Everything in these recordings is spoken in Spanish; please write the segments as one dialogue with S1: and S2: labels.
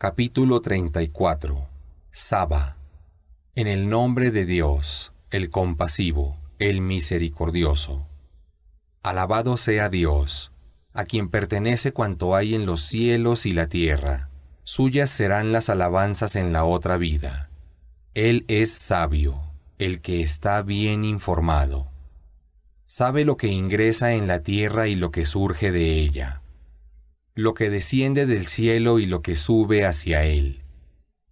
S1: Capítulo 34 Saba En el nombre de Dios, el compasivo, el misericordioso. Alabado sea Dios, a quien pertenece cuanto hay en los cielos y la tierra. Suyas serán las alabanzas en la otra vida. Él es sabio, el que está bien informado. Sabe lo que ingresa en la tierra y lo que surge de ella lo que desciende del cielo y lo que sube hacia Él.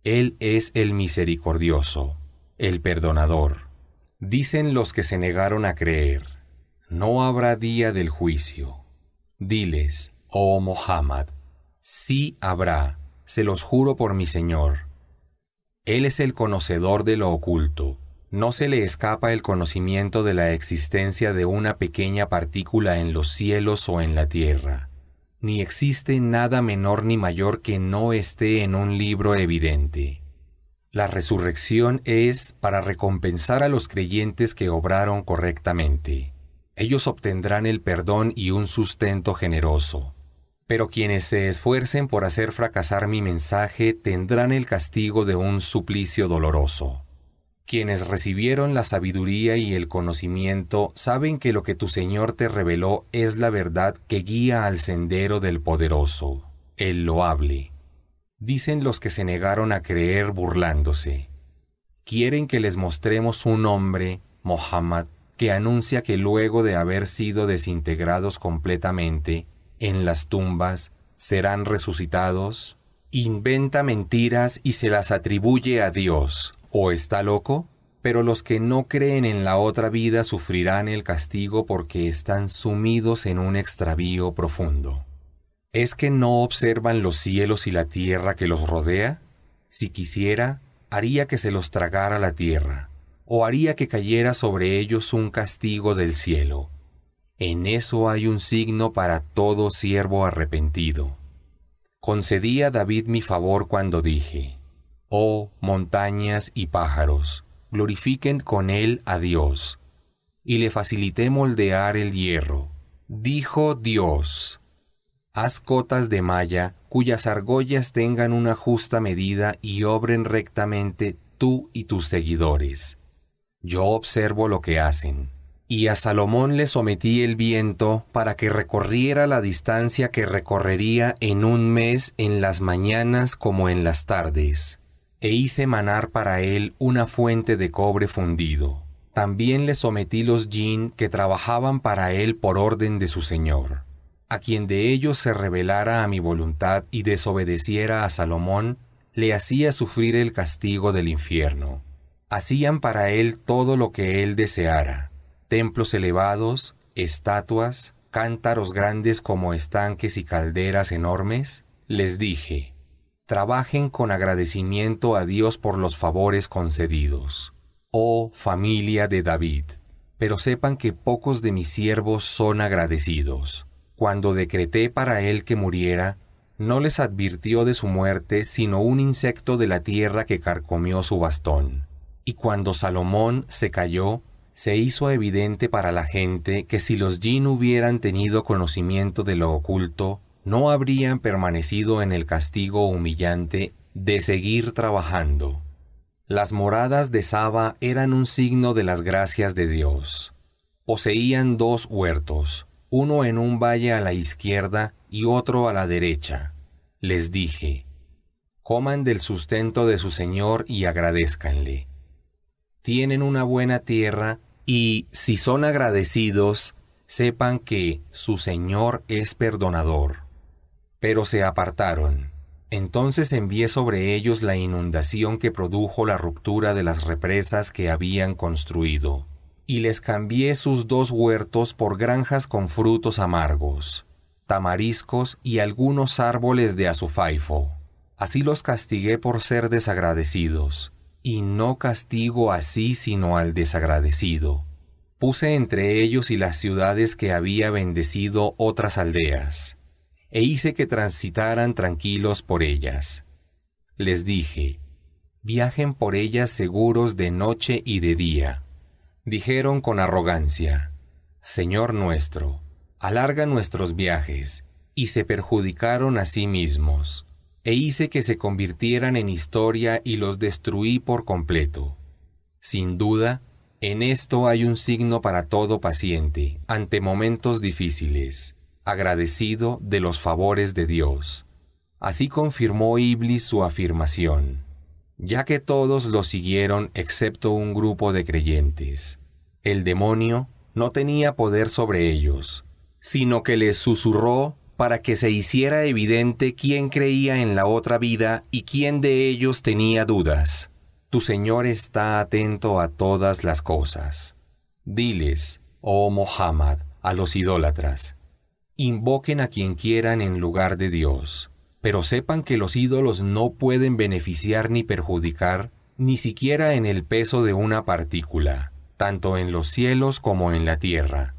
S1: Él es el misericordioso, el perdonador. Dicen los que se negaron a creer, no habrá día del juicio. Diles, oh Mohammed, sí habrá, se los juro por mi Señor. Él es el conocedor de lo oculto. No se le escapa el conocimiento de la existencia de una pequeña partícula en los cielos o en la tierra ni existe nada menor ni mayor que no esté en un libro evidente. La resurrección es para recompensar a los creyentes que obraron correctamente. Ellos obtendrán el perdón y un sustento generoso. Pero quienes se esfuercen por hacer fracasar mi mensaje tendrán el castigo de un suplicio doloroso. Quienes recibieron la sabiduría y el conocimiento saben que lo que tu Señor te reveló es la verdad que guía al sendero del poderoso, el loable. Dicen los que se negaron a creer burlándose. Quieren que les mostremos un hombre, Mohammed, que anuncia que luego de haber sido desintegrados completamente, en las tumbas serán resucitados. Inventa mentiras y se las atribuye a Dios o está loco, pero los que no creen en la otra vida sufrirán el castigo porque están sumidos en un extravío profundo. ¿Es que no observan los cielos y la tierra que los rodea? Si quisiera, haría que se los tragara la tierra, o haría que cayera sobre ellos un castigo del cielo. En eso hay un signo para todo siervo arrepentido. Concedí a David mi favor cuando dije, Oh montañas y pájaros, glorifiquen con él a Dios, y le facilité moldear el hierro. Dijo Dios, haz cotas de malla cuyas argollas tengan una justa medida y obren rectamente tú y tus seguidores. Yo observo lo que hacen. Y a Salomón le sometí el viento para que recorriera la distancia que recorrería en un mes en las mañanas como en las tardes e hice manar para él una fuente de cobre fundido. También le sometí los yin que trabajaban para él por orden de su señor. A quien de ellos se rebelara a mi voluntad y desobedeciera a Salomón, le hacía sufrir el castigo del infierno. Hacían para él todo lo que él deseara, templos elevados, estatuas, cántaros grandes como estanques y calderas enormes. Les dije, trabajen con agradecimiento a Dios por los favores concedidos. Oh familia de David, pero sepan que pocos de mis siervos son agradecidos. Cuando decreté para él que muriera, no les advirtió de su muerte sino un insecto de la tierra que carcomió su bastón. Y cuando Salomón se cayó, se hizo evidente para la gente que si los yin hubieran tenido conocimiento de lo oculto, no habrían permanecido en el castigo humillante de seguir trabajando. Las moradas de Saba eran un signo de las gracias de Dios. Poseían dos huertos, uno en un valle a la izquierda y otro a la derecha. Les dije, coman del sustento de su Señor y agradezcanle. Tienen una buena tierra y, si son agradecidos, sepan que su Señor es perdonador pero se apartaron. Entonces envié sobre ellos la inundación que produjo la ruptura de las represas que habían construido, y les cambié sus dos huertos por granjas con frutos amargos, tamariscos y algunos árboles de azufaifo. Así los castigué por ser desagradecidos, y no castigo así sino al desagradecido. Puse entre ellos y las ciudades que había bendecido otras aldeas, e hice que transitaran tranquilos por ellas. Les dije, viajen por ellas seguros de noche y de día. Dijeron con arrogancia, Señor nuestro, alarga nuestros viajes, y se perjudicaron a sí mismos, e hice que se convirtieran en historia y los destruí por completo. Sin duda, en esto hay un signo para todo paciente, ante momentos difíciles agradecido de los favores de Dios. Así confirmó Iblis su afirmación, ya que todos lo siguieron excepto un grupo de creyentes. El demonio no tenía poder sobre ellos, sino que les susurró para que se hiciera evidente quién creía en la otra vida y quién de ellos tenía dudas. Tu Señor está atento a todas las cosas. Diles, oh Mohammed, a los idólatras, Invoquen a quien quieran en lugar de Dios, pero sepan que los ídolos no pueden beneficiar ni perjudicar, ni siquiera en el peso de una partícula, tanto en los cielos como en la tierra,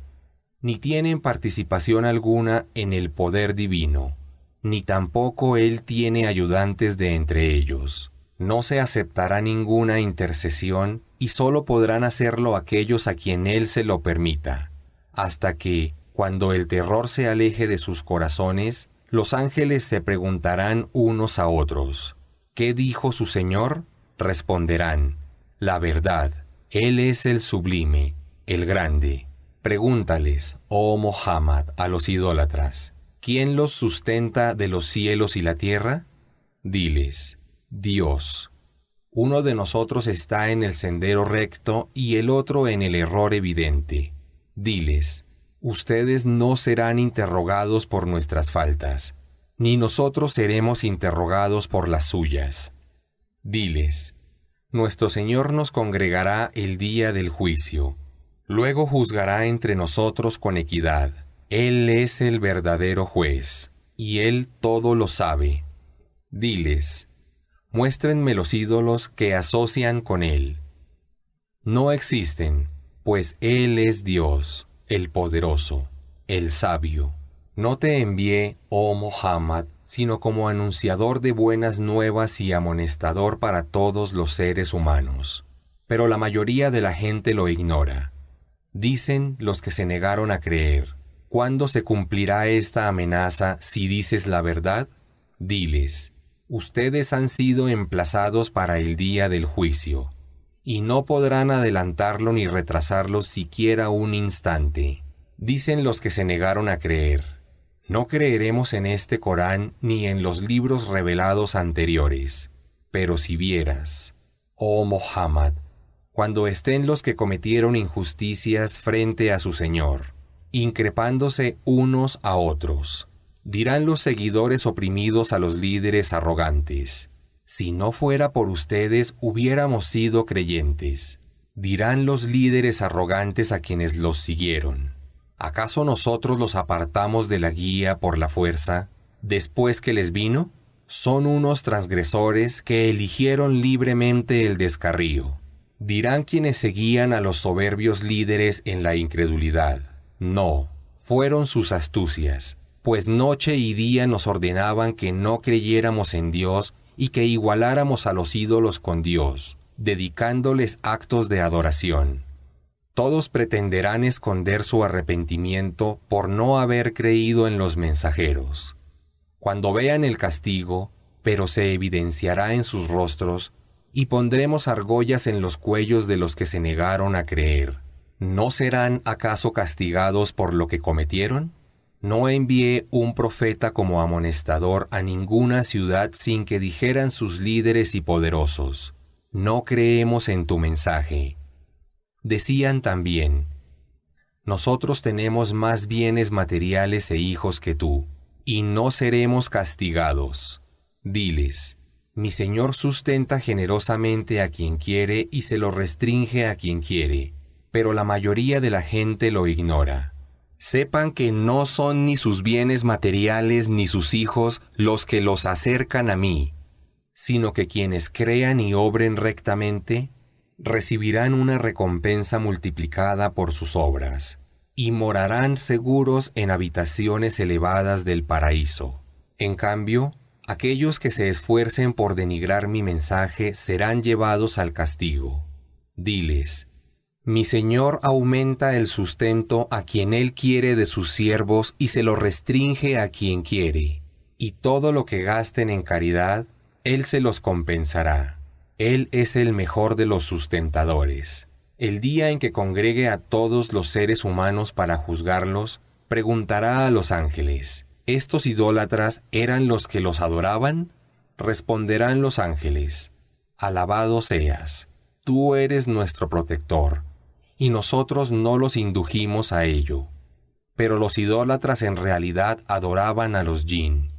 S1: ni tienen participación alguna en el poder divino, ni tampoco Él tiene ayudantes de entre ellos. No se aceptará ninguna intercesión y sólo podrán hacerlo aquellos a quien Él se lo permita, hasta que, cuando el terror se aleje de sus corazones, los ángeles se preguntarán unos a otros, ¿qué dijo su Señor? Responderán, la verdad, Él es el sublime, el grande. Pregúntales, oh Mohammed, a los idólatras, ¿quién los sustenta de los cielos y la tierra? Diles, Dios. Uno de nosotros está en el sendero recto y el otro en el error evidente. Diles, ustedes no serán interrogados por nuestras faltas, ni nosotros seremos interrogados por las suyas. Diles, nuestro Señor nos congregará el día del juicio, luego juzgará entre nosotros con equidad. Él es el verdadero juez, y Él todo lo sabe. Diles, muéstrenme los ídolos que asocian con Él. No existen, pues Él es Dios el poderoso, el sabio. No te envié, oh Mohammed, sino como anunciador de buenas nuevas y amonestador para todos los seres humanos. Pero la mayoría de la gente lo ignora. Dicen los que se negaron a creer, ¿cuándo se cumplirá esta amenaza si dices la verdad? Diles, ustedes han sido emplazados para el día del juicio y no podrán adelantarlo ni retrasarlo siquiera un instante. Dicen los que se negaron a creer. No creeremos en este Corán ni en los libros revelados anteriores. Pero si vieras, oh Mohammed, cuando estén los que cometieron injusticias frente a su Señor, increpándose unos a otros, dirán los seguidores oprimidos a los líderes arrogantes si no fuera por ustedes hubiéramos sido creyentes. Dirán los líderes arrogantes a quienes los siguieron. ¿Acaso nosotros los apartamos de la guía por la fuerza después que les vino? Son unos transgresores que eligieron libremente el descarrío. Dirán quienes seguían a los soberbios líderes en la incredulidad. No, fueron sus astucias, pues noche y día nos ordenaban que no creyéramos en Dios y que igualáramos a los ídolos con Dios, dedicándoles actos de adoración. Todos pretenderán esconder su arrepentimiento por no haber creído en los mensajeros. Cuando vean el castigo, pero se evidenciará en sus rostros, y pondremos argollas en los cuellos de los que se negaron a creer. ¿No serán acaso castigados por lo que cometieron? No envié un profeta como amonestador a ninguna ciudad sin que dijeran sus líderes y poderosos, no creemos en tu mensaje. Decían también, nosotros tenemos más bienes materiales e hijos que tú, y no seremos castigados. Diles, mi Señor sustenta generosamente a quien quiere y se lo restringe a quien quiere, pero la mayoría de la gente lo ignora. Sepan que no son ni sus bienes materiales ni sus hijos los que los acercan a mí, sino que quienes crean y obren rectamente recibirán una recompensa multiplicada por sus obras, y morarán seguros en habitaciones elevadas del paraíso. En cambio, aquellos que se esfuercen por denigrar mi mensaje serán llevados al castigo. Diles, mi Señor aumenta el sustento a quien Él quiere de sus siervos y se lo restringe a quien quiere. Y todo lo que gasten en caridad, Él se los compensará. Él es el mejor de los sustentadores. El día en que congregue a todos los seres humanos para juzgarlos, preguntará a los ángeles, ¿estos idólatras eran los que los adoraban? Responderán los ángeles, Alabado seas, tú eres nuestro protector y nosotros no los indujimos a ello. Pero los idólatras en realidad adoraban a los jinn,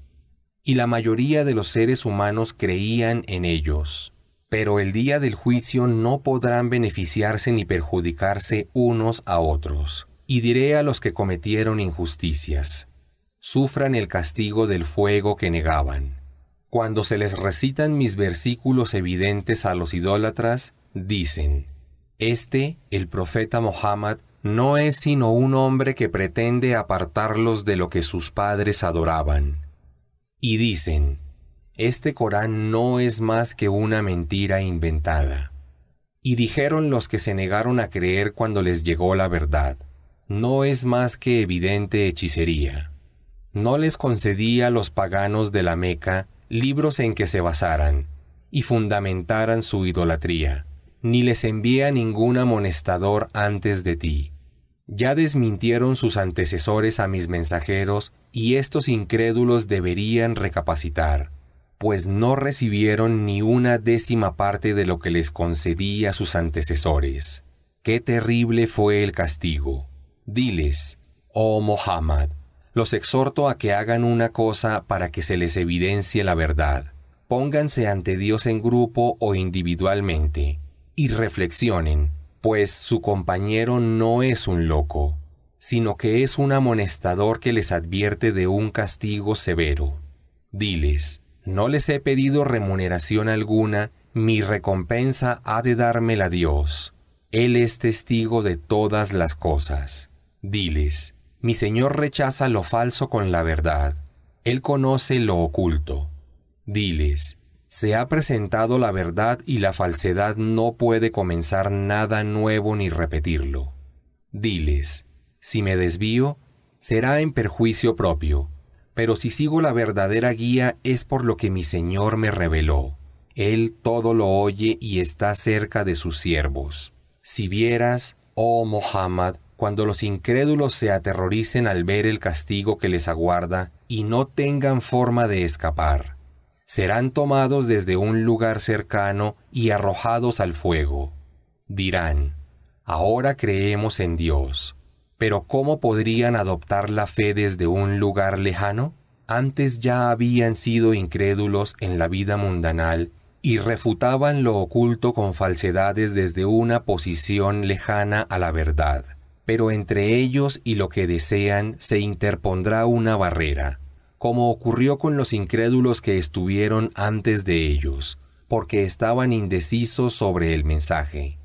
S1: y la mayoría de los seres humanos creían en ellos. Pero el día del juicio no podrán beneficiarse ni perjudicarse unos a otros. Y diré a los que cometieron injusticias, sufran el castigo del fuego que negaban. Cuando se les recitan mis versículos evidentes a los idólatras, dicen, este, el profeta Mohammed, no es sino un hombre que pretende apartarlos de lo que sus padres adoraban. Y dicen, este Corán no es más que una mentira inventada. Y dijeron los que se negaron a creer cuando les llegó la verdad, no es más que evidente hechicería. No les concedía a los paganos de la Meca libros en que se basaran y fundamentaran su idolatría ni les envía ningún amonestador antes de ti. Ya desmintieron sus antecesores a mis mensajeros, y estos incrédulos deberían recapacitar, pues no recibieron ni una décima parte de lo que les concedí a sus antecesores. Qué terrible fue el castigo. Diles, oh Mohammed, los exhorto a que hagan una cosa para que se les evidencie la verdad. Pónganse ante Dios en grupo o individualmente y reflexionen, pues su compañero no es un loco, sino que es un amonestador que les advierte de un castigo severo. Diles, no les he pedido remuneración alguna, mi recompensa ha de dármela Dios. Él es testigo de todas las cosas. Diles, mi Señor rechaza lo falso con la verdad, Él conoce lo oculto. Diles, se ha presentado la verdad y la falsedad no puede comenzar nada nuevo ni repetirlo. Diles, si me desvío, será en perjuicio propio, pero si sigo la verdadera guía es por lo que mi Señor me reveló. Él todo lo oye y está cerca de sus siervos. Si vieras, oh Mohammed, cuando los incrédulos se aterroricen al ver el castigo que les aguarda y no tengan forma de escapar serán tomados desde un lugar cercano y arrojados al fuego. Dirán, ahora creemos en Dios. Pero ¿cómo podrían adoptar la fe desde un lugar lejano? Antes ya habían sido incrédulos en la vida mundanal y refutaban lo oculto con falsedades desde una posición lejana a la verdad. Pero entre ellos y lo que desean se interpondrá una barrera, como ocurrió con los incrédulos que estuvieron antes de ellos, porque estaban indecisos sobre el mensaje.